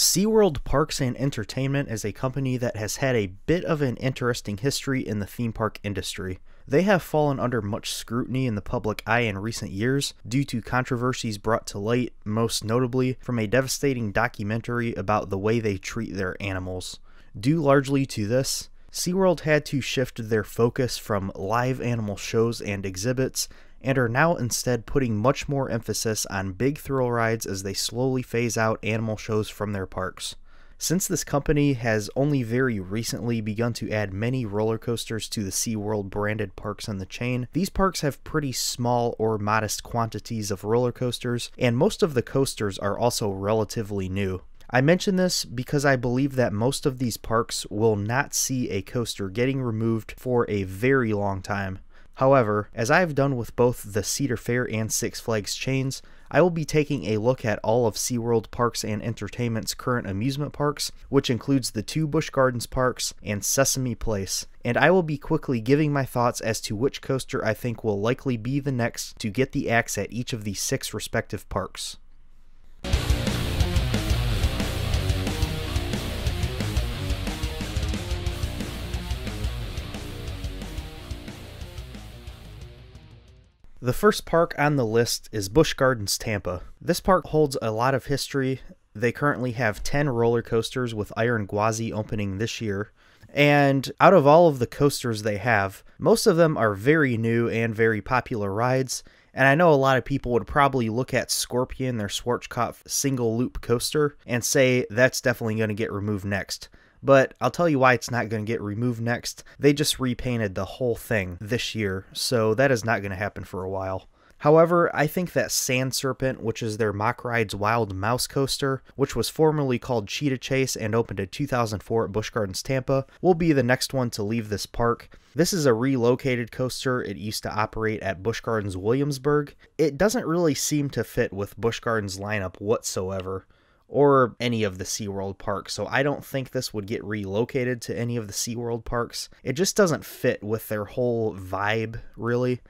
SeaWorld Parks and Entertainment is a company that has had a bit of an interesting history in the theme park industry. They have fallen under much scrutiny in the public eye in recent years due to controversies brought to light, most notably from a devastating documentary about the way they treat their animals. Due largely to this, SeaWorld had to shift their focus from live animal shows and exhibits and are now instead putting much more emphasis on big thrill rides as they slowly phase out animal shows from their parks. Since this company has only very recently begun to add many roller coasters to the SeaWorld branded parks in the chain, these parks have pretty small or modest quantities of roller coasters, and most of the coasters are also relatively new. I mention this because I believe that most of these parks will not see a coaster getting removed for a very long time. However, as I have done with both the Cedar Fair and Six Flags chains, I will be taking a look at all of SeaWorld Parks and Entertainment's current amusement parks, which includes the two Busch Gardens parks and Sesame Place, and I will be quickly giving my thoughts as to which coaster I think will likely be the next to get the axe at each of the six respective parks. The first park on the list is Busch Gardens Tampa. This park holds a lot of history. They currently have 10 roller coasters with Iron Gwazi opening this year. And out of all of the coasters they have, most of them are very new and very popular rides. And I know a lot of people would probably look at Scorpion, their Schwarzkopf single loop coaster, and say that's definitely going to get removed next but I'll tell you why it's not going to get removed next. They just repainted the whole thing this year, so that is not going to happen for a while. However, I think that Sand Serpent, which is their mock rides wild mouse coaster, which was formerly called Cheetah Chase and opened in 2004 at Busch Gardens Tampa, will be the next one to leave this park. This is a relocated coaster. It used to operate at Busch Gardens Williamsburg. It doesn't really seem to fit with Busch Gardens lineup whatsoever or any of the SeaWorld parks, so I don't think this would get relocated to any of the SeaWorld parks. It just doesn't fit with their whole vibe, really.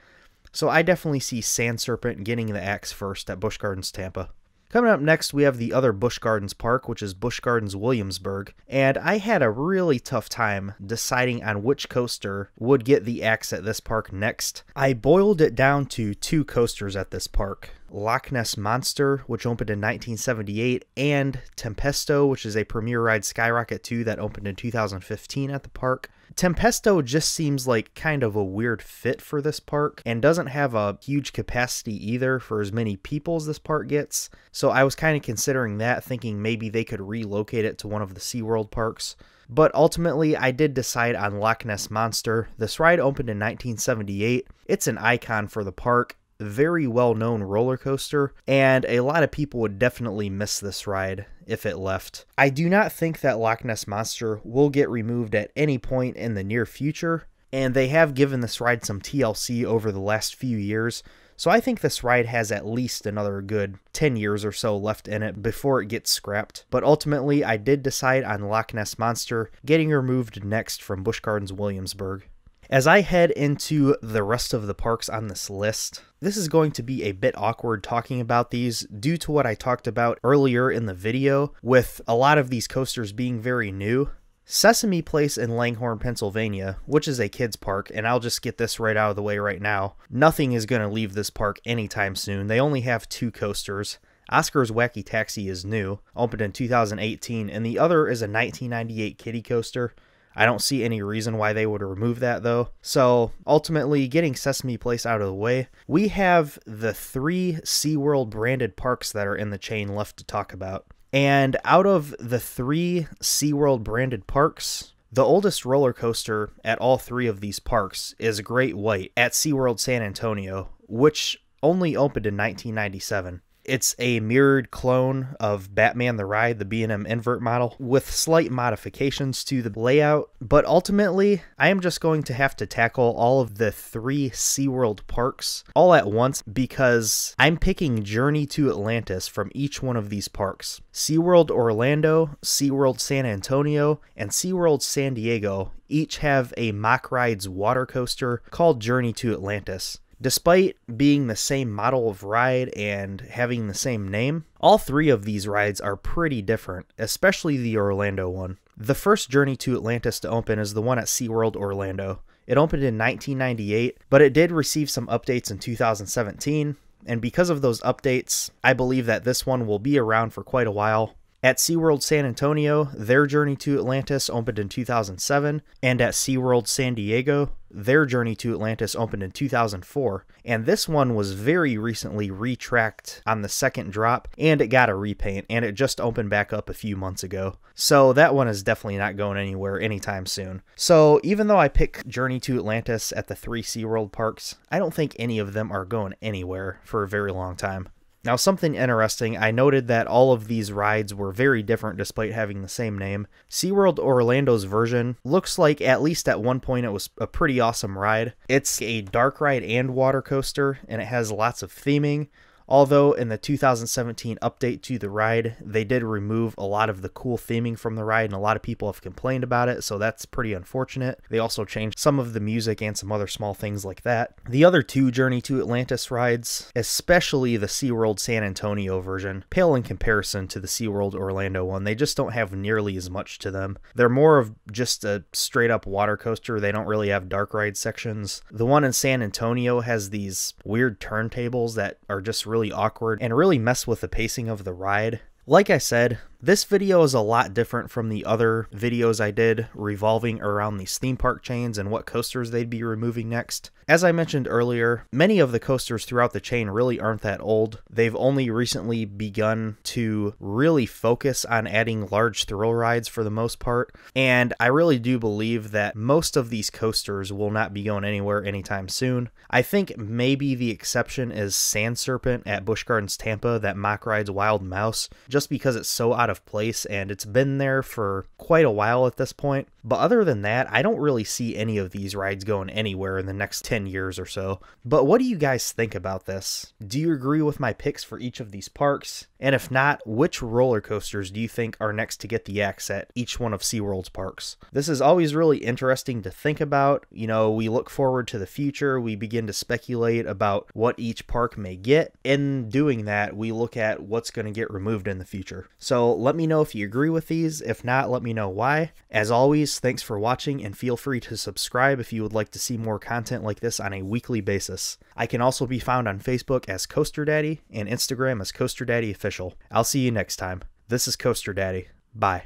So I definitely see Sand Serpent getting the axe first at Busch Gardens Tampa. Coming up next, we have the other Busch Gardens park, which is Busch Gardens Williamsburg, and I had a really tough time deciding on which coaster would get the axe at this park next. I boiled it down to two coasters at this park. Loch Ness Monster, which opened in 1978, and Tempesto, which is a premier ride skyrocket 2 that opened in 2015 at the park. Tempesto just seems like kind of a weird fit for this park and doesn't have a huge capacity either for as many people as this park gets. So I was kind of considering that, thinking maybe they could relocate it to one of the SeaWorld parks. But ultimately, I did decide on Loch Ness Monster. This ride opened in 1978. It's an icon for the park very well known roller coaster, and a lot of people would definitely miss this ride if it left. I do not think that Loch Ness Monster will get removed at any point in the near future, and they have given this ride some TLC over the last few years, so I think this ride has at least another good 10 years or so left in it before it gets scrapped. But ultimately, I did decide on Loch Ness Monster getting removed next from Busch Gardens Williamsburg. As I head into the rest of the parks on this list, this is going to be a bit awkward talking about these due to what I talked about earlier in the video, with a lot of these coasters being very new. Sesame Place in Langhorne, Pennsylvania, which is a kids park, and I'll just get this right out of the way right now. Nothing is going to leave this park anytime soon. They only have two coasters. Oscar's Wacky Taxi is new, opened in 2018, and the other is a 1998 kiddie coaster. I don't see any reason why they would remove that though. So ultimately, getting Sesame Place out of the way, we have the three SeaWorld branded parks that are in the chain left to talk about. And out of the three SeaWorld branded parks, the oldest roller coaster at all three of these parks is Great White at SeaWorld San Antonio, which only opened in 1997. It's a mirrored clone of Batman the Ride, the B&M invert model, with slight modifications to the layout. But ultimately, I am just going to have to tackle all of the three SeaWorld parks all at once because I'm picking Journey to Atlantis from each one of these parks. SeaWorld Orlando, SeaWorld San Antonio, and SeaWorld San Diego each have a mock rides water coaster called Journey to Atlantis. Despite being the same model of ride and having the same name, all three of these rides are pretty different, especially the Orlando one. The first Journey to Atlantis to open is the one at SeaWorld Orlando. It opened in 1998, but it did receive some updates in 2017, and because of those updates, I believe that this one will be around for quite a while. At SeaWorld San Antonio, their journey to Atlantis opened in 2007, and at SeaWorld San Diego, their journey to Atlantis opened in 2004, and this one was very recently retracked on the second drop, and it got a repaint, and it just opened back up a few months ago. So that one is definitely not going anywhere anytime soon. So even though I pick Journey to Atlantis at the three SeaWorld parks, I don't think any of them are going anywhere for a very long time. Now, something interesting, I noted that all of these rides were very different despite having the same name. SeaWorld Orlando's version looks like, at least at one point, it was a pretty awesome ride. It's a dark ride and water coaster, and it has lots of theming. Although in the 2017 update to the ride, they did remove a lot of the cool theming from the ride, and a lot of people have complained about it, so that's pretty unfortunate. They also changed some of the music and some other small things like that. The other two Journey to Atlantis rides, especially the SeaWorld San Antonio version, pale in comparison to the SeaWorld Orlando one. They just don't have nearly as much to them. They're more of just a straight up water coaster. They don't really have dark ride sections. The one in San Antonio has these weird turntables that are just really really awkward and really mess with the pacing of the ride. Like I said, this video is a lot different from the other videos I did revolving around these theme park chains and what coasters they'd be removing next. As I mentioned earlier, many of the coasters throughout the chain really aren't that old. They've only recently begun to really focus on adding large thrill rides for the most part, and I really do believe that most of these coasters will not be going anywhere anytime soon. I think maybe the exception is Sand Serpent at Busch Gardens Tampa that mock rides Wild Mouse, just because it's so out of place, and it's been there for quite a while at this point. But other than that, I don't really see any of these rides going anywhere in the next 10 years or so. But what do you guys think about this? Do you agree with my picks for each of these parks? And if not, which roller coasters do you think are next to get the axe at each one of SeaWorld's parks? This is always really interesting to think about. You know, we look forward to the future, we begin to speculate about what each park may get. In doing that, we look at what's going to get removed in the future. So let me know if you agree with these. If not, let me know why. As always, always, thanks for watching and feel free to subscribe if you would like to see more content like this on a weekly basis. I can also be found on Facebook as Coaster Daddy and Instagram as Coaster Daddy Official. I'll see you next time. This is Coaster Daddy. Bye.